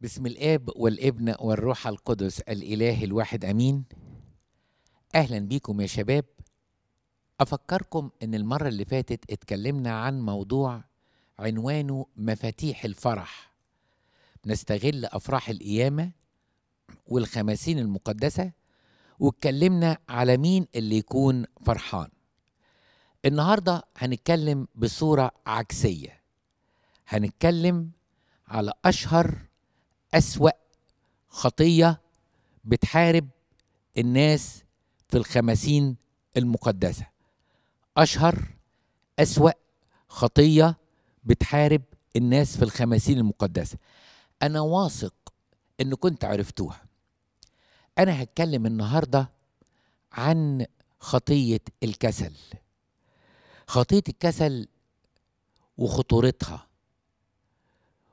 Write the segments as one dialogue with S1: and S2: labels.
S1: بسم الاب والابن والروح القدس الاله الواحد امين اهلا بيكم يا شباب افكركم ان المره اللي فاتت اتكلمنا عن موضوع عنوانه مفاتيح الفرح نستغل افراح القيامه والخماسين المقدسه واتكلمنا على مين اللي يكون فرحان النهارده هنتكلم بصوره عكسيه هنتكلم على اشهر أسوأ خطية بتحارب الناس في الخمسين المقدسة أشهر أسوأ خطية بتحارب الناس في الخمسين المقدسة أنا واثق إن كنت عرفتوها أنا هتكلم النهاردة عن خطية الكسل خطية الكسل وخطورتها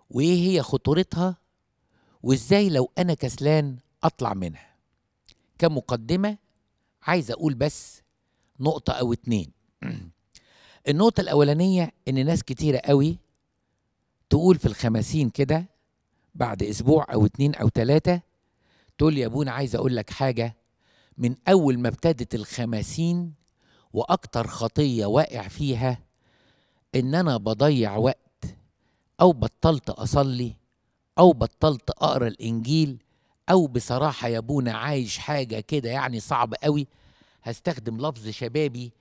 S1: وإيه هي خطورتها وازاي لو انا كسلان اطلع منها كمقدمه عايز اقول بس نقطه او اتنين النقطه الاولانيه ان ناس كتيره قوي تقول في الخمسين كده بعد اسبوع او اتنين او تلاته تقول يا ابونا عايز اقول لك حاجه من اول ما ابتدت الخمسين واكتر خطيه واقع فيها ان انا بضيع وقت او بطلت اصلي أو بطلت أقرأ الإنجيل أو بصراحة يا بونا عايش حاجة كده يعني صعب قوي هستخدم لفظ شبابي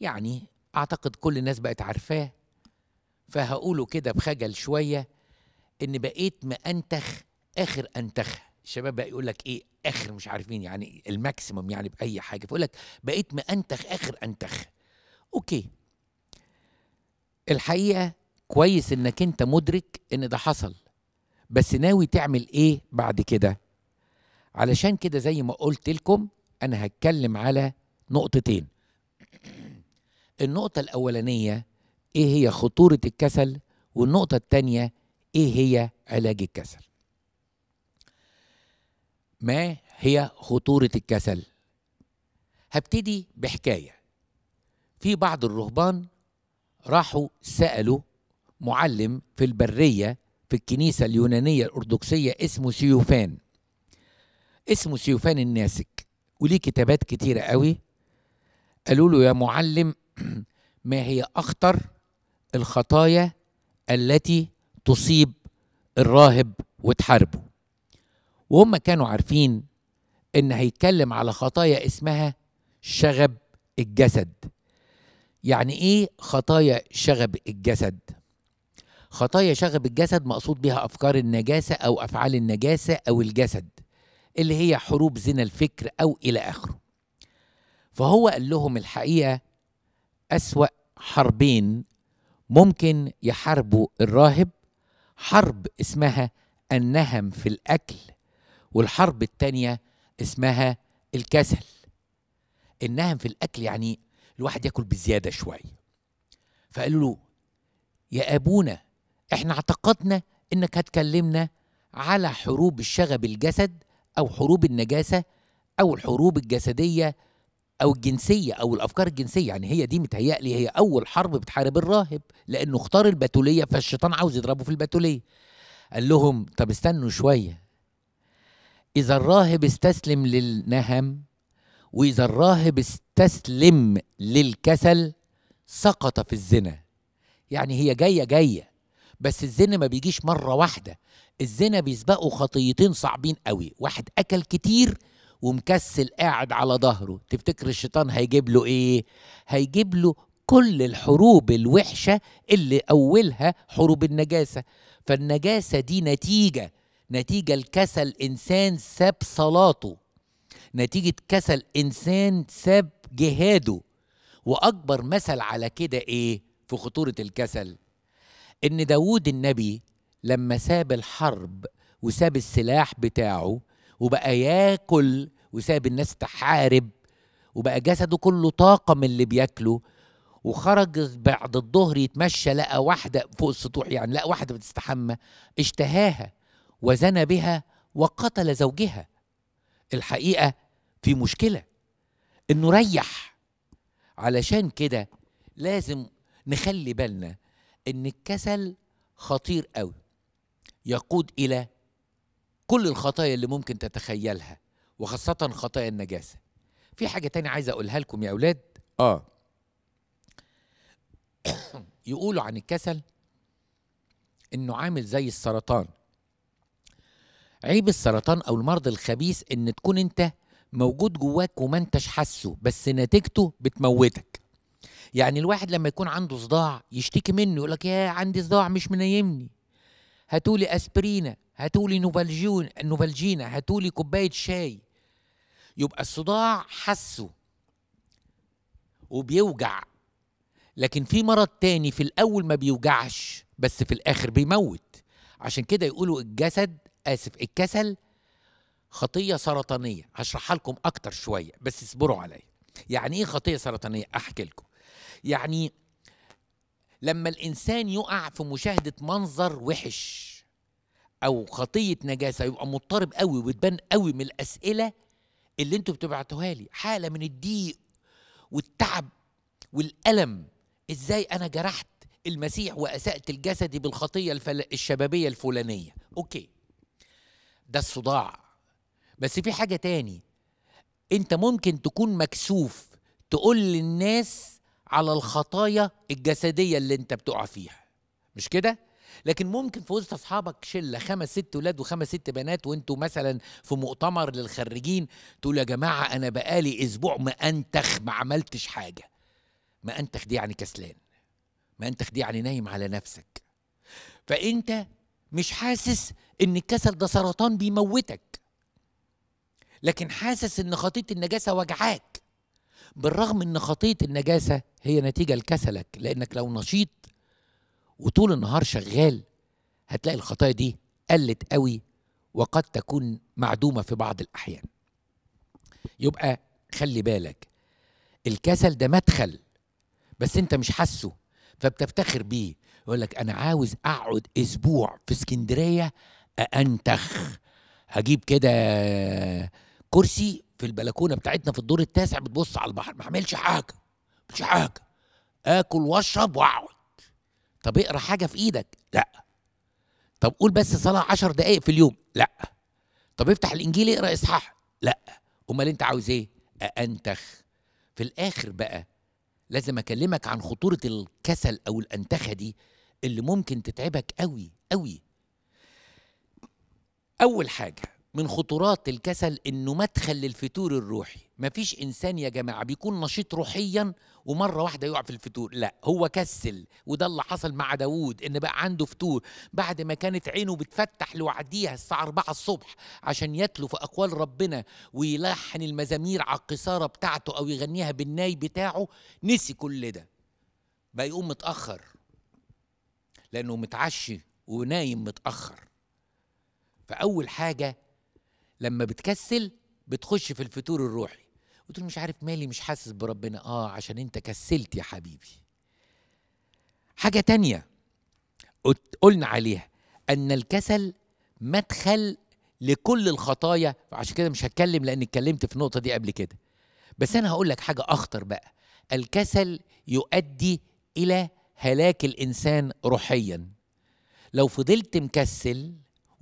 S1: يعني أعتقد كل الناس بقت عارفاه فهقوله كده بخجل شوية إن بقيت مأنتخ آخر انتخ الشباب بقى يقول لك ايه اخر مش عارفين يعني الماكسيموم يعني باي حاجه فيقول لك بقيت مانتخ اخر انتخ اوكي الحقيقه كويس انك انت مدرك ان ده حصل بس ناوي تعمل ايه بعد كده علشان كده زي ما قلت لكم انا هتكلم على نقطتين النقطة الأولانية إيه هي خطورة الكسل والنقطة الثانية إيه هي علاج الكسل ما هي خطورة الكسل هبتدي بحكاية في بعض الرهبان راحوا سألوا معلم في البرية في الكنيسة اليونانية الأرثوذكسية اسمه سيوفان اسمه سيوفان الناسك وليه كتابات كتيرة قوي قالوا له يا معلم ما هي أخطر الخطايا التي تصيب الراهب وتحاربه وهم كانوا عارفين ان هيتكلم على خطايا اسمها شغب الجسد يعني ايه خطايا شغب الجسد خطايا شغب الجسد مقصود بها أفكار النجاسة أو أفعال النجاسة أو الجسد اللي هي حروب زنا الفكر أو إلى آخره فهو قال لهم الحقيقة أسوأ حربين ممكن يحاربوا الراهب حرب اسمها النهم في الأكل والحرب التانية اسمها الكسل النهم في الأكل يعني الواحد ياكل بزيادة شوية فقالوا له يا أبونا احنا اعتقدنا انك هتكلمنا على حروب الشغب الجسد او حروب النجاسه او الحروب الجسديه او الجنسيه او الافكار الجنسيه يعني هي دي متهيألي هي اول حرب بتحارب الراهب لانه اختار البتوليه فالشيطان عاوز يضربه في البتوليه قال لهم طب استنوا شويه اذا الراهب استسلم للنهم واذا الراهب استسلم للكسل سقط في الزنا يعني هي جايه جايه بس الزنا ما بيجيش مرة واحدة الزنا بيسبقه خطيتين صعبين قوي واحد أكل كتير ومكسل قاعد على ظهره تفتكر الشيطان هيجيب له ايه هيجيب له كل الحروب الوحشة اللي أولها حروب النجاسة فالنجاسة دي نتيجة نتيجة لكسل إنسان ساب صلاته نتيجة كسل إنسان ساب جهاده وأكبر مثل على كده إيه في خطورة الكسل ان داوود النبي لما ساب الحرب وساب السلاح بتاعه وبقى ياكل وساب الناس تحارب وبقى جسده كله طاقم اللي بياكله وخرج بعد الظهر يتمشى لقى واحدة فوق السطوح يعني لقى واحدة بتستحمى اشتهاها وزنى بها وقتل زوجها الحقيقة في مشكلة انه ريح علشان كده لازم نخلي بالنا ان الكسل خطير قوي يقود الى كل الخطايا اللي ممكن تتخيلها وخاصه خطايا النجاسه في حاجه تانية عايز اقولها لكم يا اولاد اه يقولوا عن الكسل انه عامل زي السرطان عيب السرطان او المرض الخبيث ان تكون انت موجود جواك وما انتش حاسه بس نتيجته بتموتك يعني الواحد لما يكون عنده صداع يشتكي منه يقول لك يا عندي صداع مش منيمني هاتولي اسبرينا هاتولي نوفالجون نوفالجينا هاتولي كوبايه شاي يبقى الصداع حسه وبيوجع لكن في مرض تاني في الاول ما بيوجعش بس في الاخر بيموت عشان كده يقولوا الجسد اسف الكسل خطيه سرطانيه هشرحها لكم اكتر شويه بس اصبروا عليا يعني ايه خطيه سرطانيه احكي لكم يعني لما الانسان يقع في مشاهده منظر وحش او خطيه نجاسه يبقى مضطرب قوي وتبان قوي من الاسئله اللي انتوا بتبعتوها لي حاله من الضيق والتعب والالم ازاي انا جرحت المسيح واسات الجسد بالخطيه الفل... الشبابيه الفلانيه اوكي ده الصداع بس في حاجه تاني انت ممكن تكون مكسوف تقول للناس على الخطايا الجسديه اللي انت بتقع فيها مش كده لكن ممكن في وسط اصحابك شله خمس ست ولاد وخمس ست بنات وانتوا مثلا في مؤتمر للخريجين تقول يا جماعه انا بقالي اسبوع ما انتخ ما عملتش حاجه ما انتخ دي يعني كسلان ما انتخ دي يعني نايم على نفسك فانت مش حاسس ان الكسل ده سرطان بيموتك لكن حاسس ان خطيط النجاسه وجعاك بالرغم ان خطيه النجاسه هي نتيجه لكسلك لانك لو نشيط وطول النهار شغال هتلاقي الخطايا دي قلت قوي وقد تكون معدومه في بعض الاحيان يبقى خلي بالك الكسل ده مدخل بس انت مش حاسه فبتفتخر بيه يقول لك انا عاوز اقعد اسبوع في اسكندريه انتخ هجيب كده كرسي في البلكونه بتاعتنا في الدور التاسع بتبص على البحر ما اعملش حاجه مش حاجه اكل واشرب واقعد طب اقرا حاجه في ايدك لا طب قول بس صلاه عشر دقائق في اليوم لا طب افتح الانجيل اقرا اصحاح لا امال انت عاوز ايه أأنتخ في الآخر بقى لازم أكلمك عن خطورة الكسل أو الأنتخة دي اللي ممكن تتعبك قوي قوي أول حاجة من خطورات الكسل انه مدخل للفتور الروحي مفيش انسان يا جماعه بيكون نشيط روحيا ومره واحده يقع في الفتور لا هو كسل وده اللي حصل مع داوود ان بقى عنده فتور بعد ما كانت عينه بتفتح لوعديها الساعه 4 الصبح عشان يتلو في اقوال ربنا ويلحن المزامير على القصاره بتاعته او يغنيها بالناي بتاعه نسي كل ده بقى يقوم متاخر لانه متعشي ونايم متاخر فاول حاجه لما بتكسل بتخش في الفتور الروحي قلت له مش عارف مالي مش حاسس بربنا اه عشان انت كسلت يا حبيبي حاجه تانية قلنا عليها ان الكسل مدخل لكل الخطايا عشان كده مش هتكلم لان اتكلمت في النقطه دي قبل كده بس انا هقول لك حاجه اخطر بقى الكسل يؤدي الى هلاك الانسان روحيا لو فضلت مكسل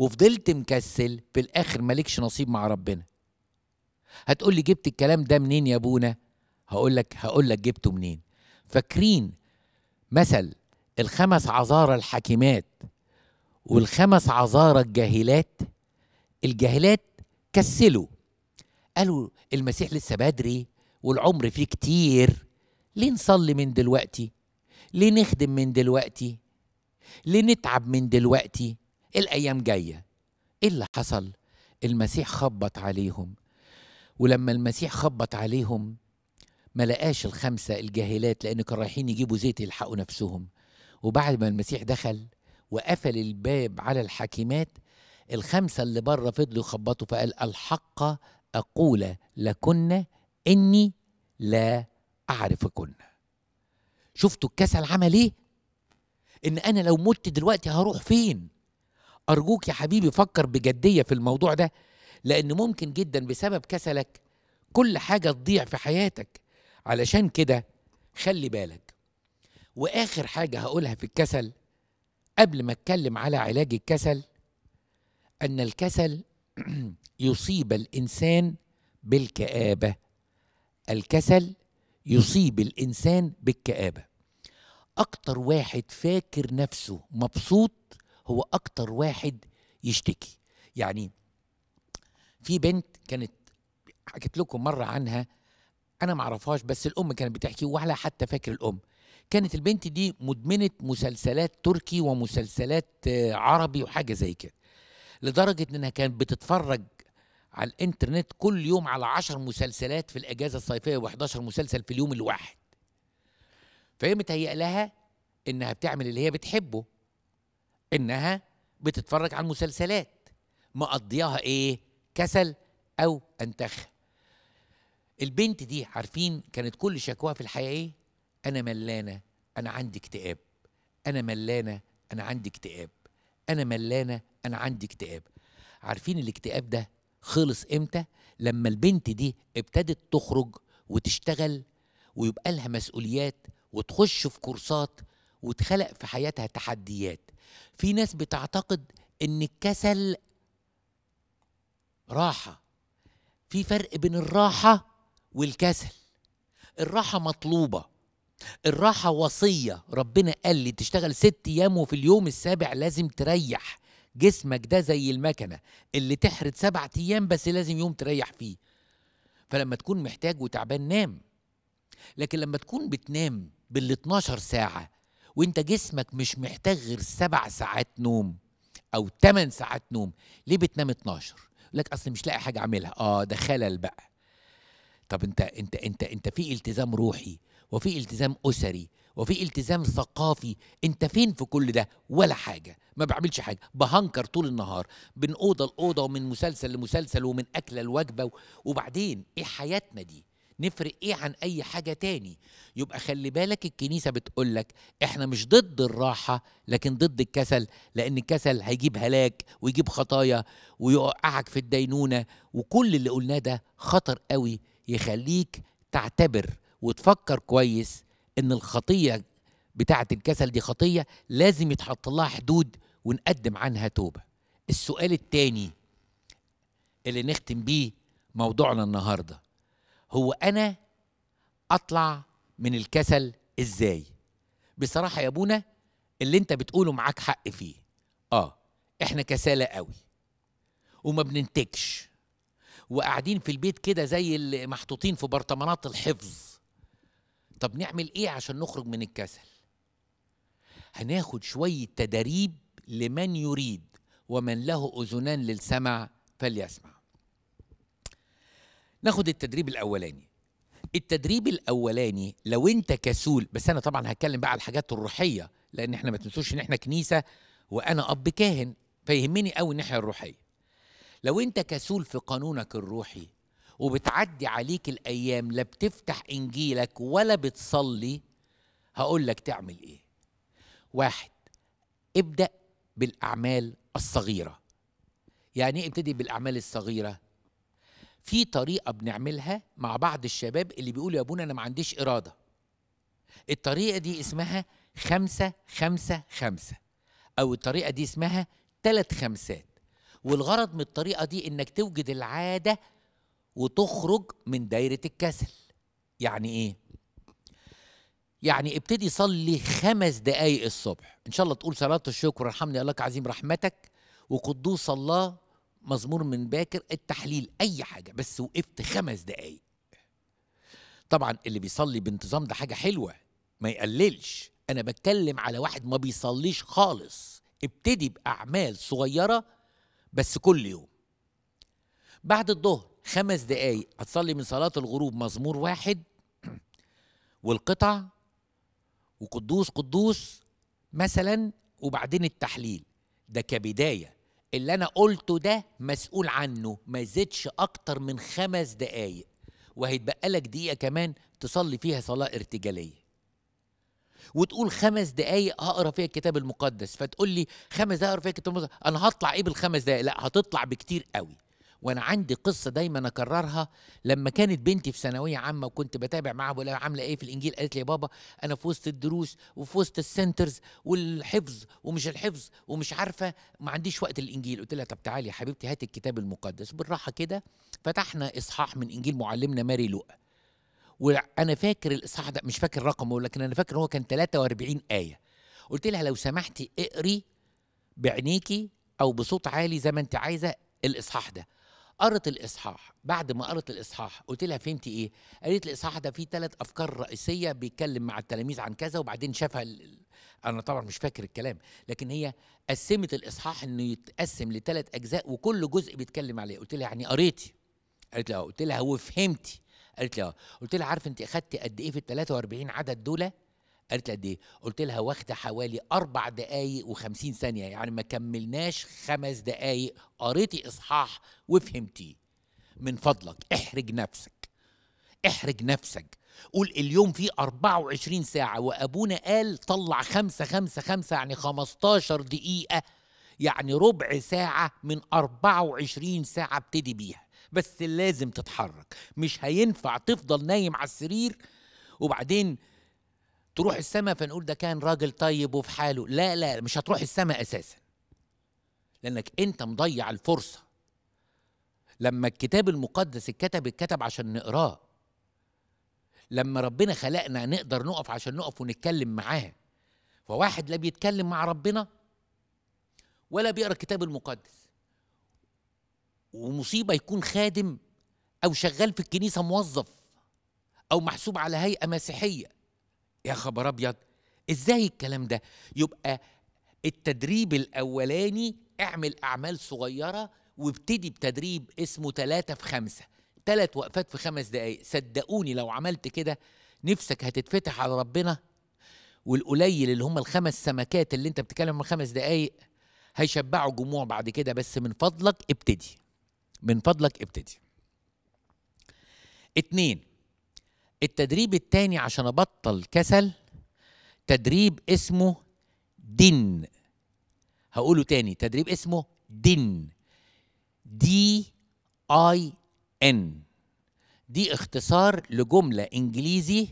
S1: وفضلت مكسل في الاخر مالكش نصيب مع ربنا هتقول لي جبت الكلام ده منين يا ابونا هقول لك هقول لك جبته منين فاكرين مثل الخمس عذارى الحكيمات والخمس عذارى الجاهلات الجاهلات كسلوا قالوا المسيح لسه بدري والعمر فيه كتير ليه نصلي من دلوقتي ليه نخدم من دلوقتي ليه نتعب من دلوقتي الايام جايه ايه اللي حصل المسيح خبط عليهم ولما المسيح خبط عليهم ما لقاش الخمسه الجاهلات لان كانوا رايحين يجيبوا زيت يلحقوا نفسهم وبعد ما المسيح دخل وقفل الباب على الحاكمات الخمسه اللي بره فضلوا يخبطوا فقال الحق اقول لكن اني لا اعرفكن شفتوا الكسل عمل ايه ان انا لو مت دلوقتي هروح فين أرجوك يا حبيبي فكر بجدية في الموضوع ده لأن ممكن جدا بسبب كسلك كل حاجة تضيع في حياتك علشان كده خلي بالك وآخر حاجة هقولها في الكسل قبل ما أتكلم على علاج الكسل أن الكسل يصيب الإنسان بالكآبة الكسل يصيب الإنسان بالكآبة أكتر واحد فاكر نفسه مبسوط هو اكتر واحد يشتكي يعني في بنت كانت حكيت لكم مره عنها انا ما اعرفهاش بس الام كانت بتحكي ولا حتى فاكر الام كانت البنت دي مدمنه مسلسلات تركي ومسلسلات آه، عربي وحاجه زي كده لدرجه انها كانت بتتفرج على الانترنت كل يوم على عشر مسلسلات في الاجازه الصيفيه و11 مسلسل في اليوم الواحد فهي متهيئ لها انها بتعمل اللي هي بتحبه انها بتتفرج على المسلسلات مقضياها ايه كسل او انتخ البنت دي عارفين كانت كل شكواها في الحياه ايه انا ملانه انا عندي اكتئاب انا ملانه انا عندي اكتئاب انا ملانه انا عندي اكتئاب عارفين الاكتئاب ده خلص امتى لما البنت دي ابتدت تخرج وتشتغل ويبقى لها مسؤوليات وتخش في كورسات واتخلق في حياتها تحديات في ناس بتعتقد ان الكسل راحه في فرق بين الراحه والكسل الراحه مطلوبه الراحه وصيه ربنا قال لي تشتغل ست ايام وفي اليوم السابع لازم تريح جسمك ده زي المكنه اللي تحرد سبع ايام بس لازم يوم تريح فيه فلما تكون محتاج وتعبان نام لكن لما تكون بتنام بال 12 ساعه وانت جسمك مش محتاج غير سبع ساعات نوم او ثمان ساعات نوم ليه بتنام 12 لك اصل مش لاقي حاجه اعملها اه ده خلل بقى طب انت انت انت انت في التزام روحي وفي التزام اسري وفي التزام ثقافي انت فين في كل ده ولا حاجه ما بعملش حاجه بهنكر طول النهار من اوضه لاوضه ومن مسلسل لمسلسل ومن اكله لوجبه وبعدين ايه حياتنا دي نفرق ايه عن اي حاجه تاني يبقى خلي بالك الكنيسه بتقول لك احنا مش ضد الراحه لكن ضد الكسل لان الكسل هيجيب هلاك ويجيب خطايا ويوقعك في الدينونه وكل اللي قلناه ده خطر قوي يخليك تعتبر وتفكر كويس ان الخطيه بتاعه الكسل دي خطيه لازم يتحط لها حدود ونقدم عنها توبه السؤال التاني اللي نختم بيه موضوعنا النهارده هو انا اطلع من الكسل ازاي بصراحه يا ابونا اللي انت بتقوله معاك حق فيه اه احنا كسالى قوي وما بننتجش وقاعدين في البيت كده زي اللي محطوطين في برطمانات الحفظ طب نعمل ايه عشان نخرج من الكسل هناخد شويه تدريب لمن يريد ومن له اذنان للسمع فليسمع ناخد التدريب الاولاني التدريب الاولاني لو انت كسول بس انا طبعا هتكلم بقى على الحاجات الروحيه لان احنا ما تنسوش ان احنا كنيسه وانا اب كاهن فيهمني قوي الناحيه الروحيه لو انت كسول في قانونك الروحي وبتعدي عليك الايام لا بتفتح انجيلك ولا بتصلي هقول لك تعمل ايه واحد ابدا بالاعمال الصغيره يعني ايه ابتدي بالاعمال الصغيره في طريقه بنعملها مع بعض الشباب اللي بيقولوا يا ابونا انا ما عنديش اراده الطريقه دي اسمها خمسة خمسة خمسة أو الطريقة دي اسمها ثلاث خمسات والغرض من الطريقة دي إنك توجد العادة وتخرج من دايرة الكسل يعني إيه؟ يعني ابتدي صلي خمس دقايق الصبح إن شاء الله تقول صلاة الشكر ارحمني لله عظيم رحمتك وقدوس الله مزمور من باكر التحليل اي حاجه بس وقفت خمس دقايق طبعا اللي بيصلي بانتظام ده حاجه حلوه ما يقللش انا بتكلم على واحد ما بيصليش خالص ابتدي باعمال صغيره بس كل يوم بعد الظهر خمس دقايق هتصلي من صلاه الغروب مزمور واحد والقطع وقدوس قدوس مثلا وبعدين التحليل ده كبدايه اللي انا قلته ده مسؤول عنه ما زدش اكتر من خمس دقايق وهيتبقى لك دقيقه كمان تصلي فيها صلاه ارتجاليه وتقول خمس دقايق هقرا فيها الكتاب المقدس فتقول لي خمس دقايق هقرا فيها الكتاب المقدس انا هطلع ايه بالخمس دقايق لا هتطلع بكتير قوي وانا عندي قصه دايما اكررها لما كانت بنتي في ثانويه عامه وكنت بتابع معاها بقول عامله ايه في الانجيل قالت لي يا بابا انا في وسط الدروس وفي وسط السنترز والحفظ ومش الحفظ ومش عارفه ما عنديش وقت للانجيل قلت لها طب تعالي يا حبيبتي هاتي الكتاب المقدس بالراحه كده فتحنا اصحاح من انجيل معلمنا ماري لوقا وانا فاكر الاصحاح ده مش فاكر رقمه لكن انا فاكر هو كان 43 ايه قلت لها لو سمحتي اقري بعينيكي او بصوت عالي زي ما انت عايزه الاصحاح ده قرت الاصحاح بعد ما قرت الاصحاح قلت لها فهمتي ايه قالت الاصحاح ده فيه ثلاث افكار رئيسيه بيتكلم مع التلاميذ عن كذا وبعدين شافها ال... انا طبعا مش فاكر الكلام لكن هي قسمت الاصحاح انه يتقسم لثلاث اجزاء وكل جزء بيتكلم عليه قلت لها يعني قريتي قالت لي اه قلت لها وفهمتي قالت لي اه قلت لها عارفه انت اخدتي قد ايه في ال 43 عدد دول قالت لي قد ايه قلت لها واخده حوالي اربع دقايق وخمسين ثانيه يعني ما كملناش خمس دقايق قريتي اصحاح وفهمتي من فضلك احرج نفسك احرج نفسك قول اليوم فيه 24 ساعة وأبونا قال طلع خمسة خمسة خمسة يعني 15 دقيقة يعني ربع ساعة من 24 ساعة ابتدي بيها بس لازم تتحرك مش هينفع تفضل نايم على السرير وبعدين تروح السماء فنقول ده كان راجل طيب وفي حاله لا لا مش هتروح السماء اساسا لانك انت مضيع الفرصه لما الكتاب المقدس اتكتب اتكتب عشان نقراه لما ربنا خلقنا نقدر نقف عشان نقف ونتكلم معاه فواحد لا بيتكلم مع ربنا ولا بيقرا الكتاب المقدس ومصيبه يكون خادم او شغال في الكنيسه موظف او محسوب على هيئه مسيحيه يا خبر ابيض ازاي الكلام ده يبقى التدريب الاولاني اعمل اعمال صغيره وابتدي بتدريب اسمه ثلاثة في خمسة ثلاث وقفات في خمس دقايق صدقوني لو عملت كده نفسك هتتفتح على ربنا والقليل اللي هم الخمس سمكات اللي انت بتتكلم من خمس دقايق هيشبعوا جموع بعد كده بس من فضلك ابتدي من فضلك ابتدي اتنين التدريب التاني عشان ابطل كسل تدريب اسمه دن هقوله تاني تدريب اسمه دن دي اي ان دي اختصار لجمله انجليزي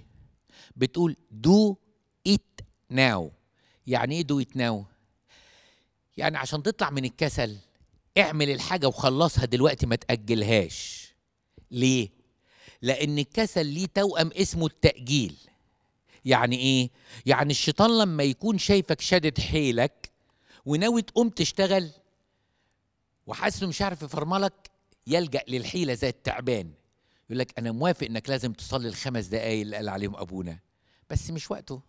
S1: بتقول دو ات ناو يعني ايه دو ات ناو يعني عشان تطلع من الكسل اعمل الحاجه وخلصها دلوقتي ما تاجلهاش ليه لأن الكسل ليه توأم اسمه التأجيل يعني إيه؟ يعني الشيطان لما يكون شايفك شادد حيلك وناوي تقوم تشتغل وحاسس مش عارف يفرملك يلجأ للحيلة زي التعبان يقول لك أنا موافق إنك لازم تصلي الخمس دقايق اللي قال عليهم أبونا بس مش وقته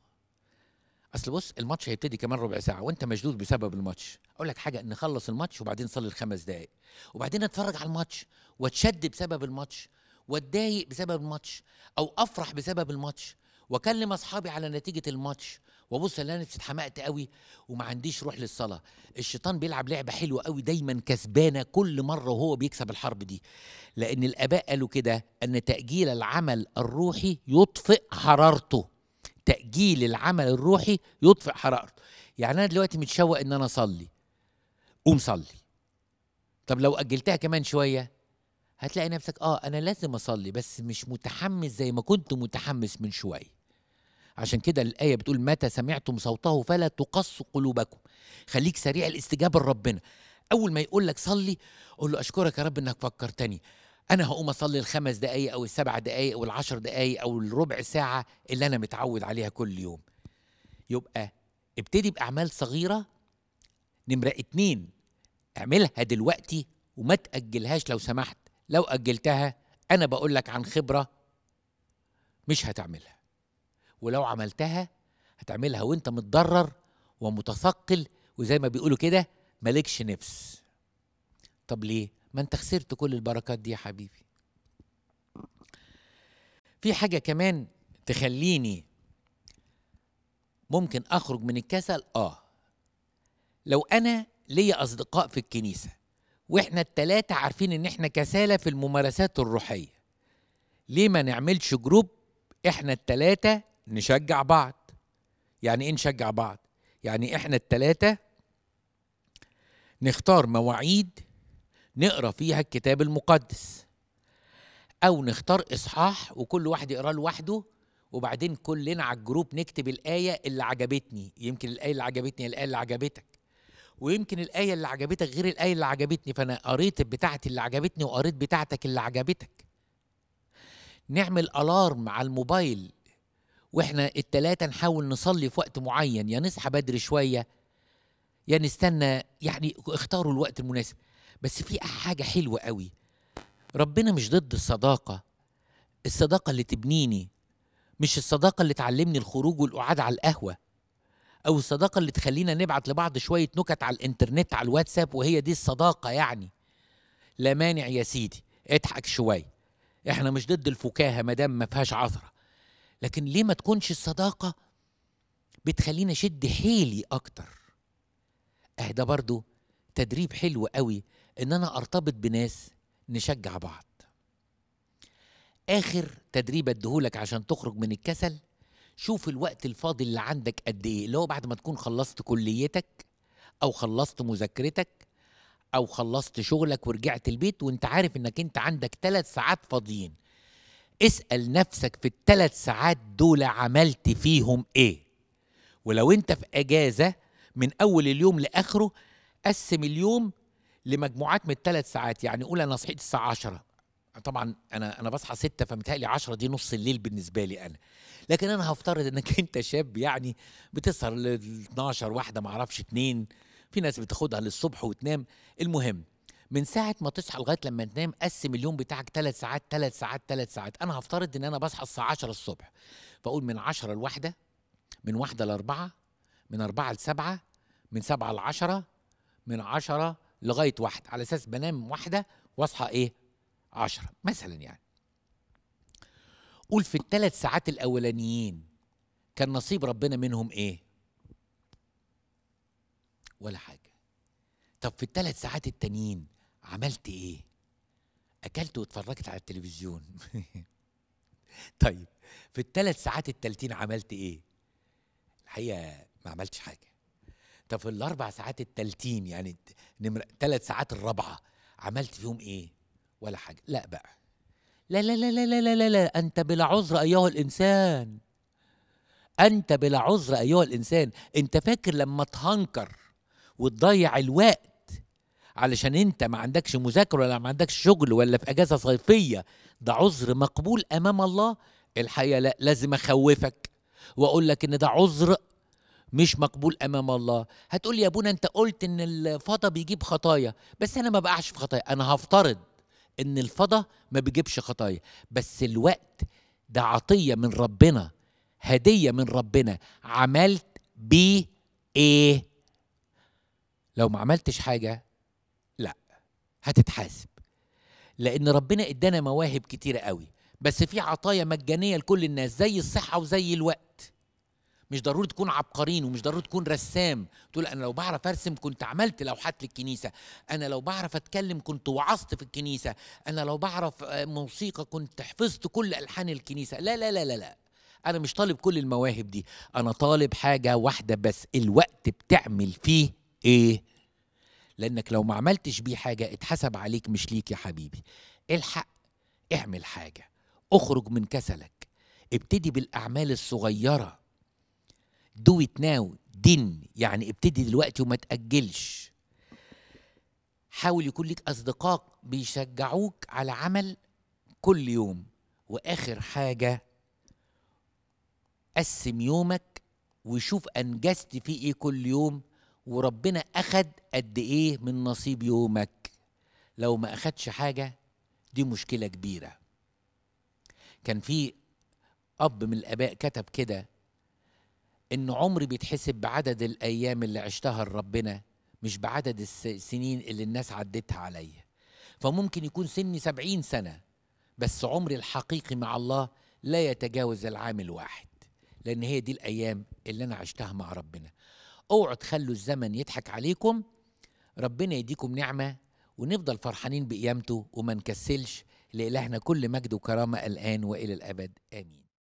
S1: اصل بص الماتش هيبتدي كمان ربع ساعه وانت مشدود بسبب الماتش اقول لك حاجه نخلص الماتش وبعدين نصلي الخمس دقائق وبعدين اتفرج على الماتش واتشد بسبب الماتش واتضايق بسبب الماتش او افرح بسبب الماتش واكلم اصحابي على نتيجه الماتش وابص اللي انا اتحمقت قوي وما عنديش روح للصلاه الشيطان بيلعب لعبه حلوه قوي دايما كسبانه كل مره وهو بيكسب الحرب دي لان الاباء قالوا كده ان تاجيل العمل الروحي يطفئ حرارته تاجيل العمل الروحي يطفئ حرارته يعني انا دلوقتي متشوق ان انا اصلي قوم صلي طب لو اجلتها كمان شويه هتلاقي نفسك اه انا لازم اصلي بس مش متحمس زي ما كنت متحمس من شويه عشان كده الآية بتقول متى سمعتم صوته فلا تقص قلوبكم خليك سريع الاستجابة لربنا أول ما يقول لك صلي قول له أشكرك يا رب إنك فكرتني أنا هقوم أصلي الخمس دقايق أو السبع دقايق أو العشر دقايق أو الربع ساعة اللي أنا متعود عليها كل يوم يبقى ابتدي بأعمال صغيرة نمرة اتنين اعملها دلوقتي وما تأجلهاش لو سمحت لو أجلتها أنا بقول لك عن خبرة مش هتعملها ولو عملتها هتعملها وانت متضرر ومتثقل وزي ما بيقولوا كده مالكش نفس طب ليه ما انت خسرت كل البركات دي يا حبيبي في حاجة كمان تخليني ممكن أخرج من الكسل آه لو أنا ليا أصدقاء في الكنيسة واحنا التلاتة عارفين ان احنا كسالة في الممارسات الروحية ليه ما نعملش جروب احنا التلاتة نشجع بعض يعني ايه نشجع بعض يعني احنا التلاتة نختار مواعيد نقرا فيها الكتاب المقدس او نختار اصحاح وكل واحد يقراه لوحده وبعدين كلنا على الجروب نكتب الايه اللي عجبتني يمكن الايه اللي عجبتني الايه اللي عجبتك ويمكن الايه اللي عجبتك غير الايه اللي عجبتني فانا قريت بتاعتي اللي عجبتني وقريت بتاعتك اللي عجبتك نعمل الارم على الموبايل واحنا التلاتة نحاول نصلي في وقت معين يا نصحى بدري شوية يا نستنى يعني اختاروا الوقت المناسب بس في حاجة حلوة قوي ربنا مش ضد الصداقة الصداقة اللي تبنيني مش الصداقة اللي تعلمني الخروج والقعاد على القهوة او الصداقه اللي تخلينا نبعت لبعض شويه نكت على الانترنت على الواتساب وهي دي الصداقه يعني لا مانع يا سيدي اضحك شويه احنا مش ضد الفكاهه ما دام ما فيهاش عثره لكن ليه ما تكونش الصداقه بتخلينا شد حيلي اكتر اه ده برضو تدريب حلو قوي ان انا ارتبط بناس نشجع بعض اخر تدريب اديهولك عشان تخرج من الكسل شوف الوقت الفاضي اللي عندك قد ايه اللي هو بعد ما تكون خلصت كليتك او خلصت مذاكرتك او خلصت شغلك ورجعت البيت وانت عارف انك انت عندك ثلاث ساعات فاضيين اسال نفسك في الثلاث ساعات دول عملت فيهم ايه ولو انت في اجازه من اول اليوم لاخره قسم اليوم لمجموعات من الثلاث ساعات يعني قول انا صحيت الساعه 10 طبعا انا انا بصحى ستة فمتهيألي 10 دي نص الليل بالنسبه لي انا لكن انا هفترض انك انت شاب يعني بتسهر ل 12 واحده ما اعرفش اتنين في ناس بتاخدها للصبح وتنام المهم من ساعة ما تصحى لغاية لما تنام قسم اليوم بتاعك ثلاث ساعات ثلاث ساعات ثلاث ساعات أنا هفترض إن أنا بصحى الساعة 10 الصبح فأقول من 10 لواحدة من واحدة لأربعة من أربعة لسبعة من سبعة لعشرة من عشرة لغاية واحدة على أساس بنام واحدة واصحى إيه عشرة مثلا يعني قول في الثلاث ساعات الأولانيين كان نصيب ربنا منهم إيه؟ ولا حاجة طب في الثلاث ساعات التانيين عملت إيه؟ أكلت واتفرجت على التلفزيون طيب في الثلاث ساعات التالتين عملت إيه؟ الحقيقة ما عملتش حاجة طب في الأربع ساعات التالتين يعني نمرة ثلاث ساعات الرابعة عملت فيهم إيه؟ ولا حاجه لا بقى لا لا لا لا لا لا, لا, لا. انت بلا عذر ايها الانسان انت بلا عذر ايها الانسان انت فاكر لما تهنكر وتضيع الوقت علشان انت ما عندكش مذاكره ولا ما عندكش شغل ولا في اجازه صيفيه ده عذر مقبول امام الله الحقيقه لا لازم اخوفك واقول لك ان ده عذر مش مقبول امام الله هتقول لي يا ابونا انت قلت ان الفضا بيجيب خطايا بس انا ما بقعش في خطايا انا هفترض ان الفضة ما بيجيبش خطايا بس الوقت ده عطية من ربنا هدية من ربنا عملت بيه ايه لو ما عملتش حاجة لا هتتحاسب لان ربنا ادانا مواهب كتيرة قوي بس في عطايا مجانية لكل الناس زي الصحة وزي الوقت مش ضروري تكون عبقرين ومش ضروري تكون رسام تقول انا لو بعرف ارسم كنت عملت لوحات للكنيسه انا لو بعرف اتكلم كنت وعظت في الكنيسه انا لو بعرف آه، موسيقى كنت حفظت كل الحان الكنيسه لا لا لا لا, لا. انا مش طالب كل المواهب دي انا طالب حاجه واحده بس الوقت بتعمل فيه ايه لانك لو ما عملتش بيه حاجه اتحسب عليك مش ليك يا حبيبي الحق اعمل حاجه اخرج من كسلك ابتدي بالاعمال الصغيره دو ات ناو دن يعني ابتدي دلوقتي وما تاجلش حاول يكون ليك اصدقاء بيشجعوك على عمل كل يوم واخر حاجه قسم يومك وشوف انجزت فيه ايه كل يوم وربنا اخد قد ايه من نصيب يومك لو ما اخدش حاجه دي مشكله كبيره كان في اب من الاباء كتب كده ان عمري بيتحسب بعدد الايام اللي عشتها لربنا مش بعدد السنين اللي الناس عدتها عليا فممكن يكون سني سبعين سنة بس عمري الحقيقي مع الله لا يتجاوز العام الواحد لأن هي دي الأيام اللي أنا عشتها مع ربنا اوعوا تخلوا الزمن يضحك عليكم ربنا يديكم نعمة ونفضل فرحانين بقيامته وما نكسلش لإلهنا كل مجد وكرامة الآن وإلى الأبد آمين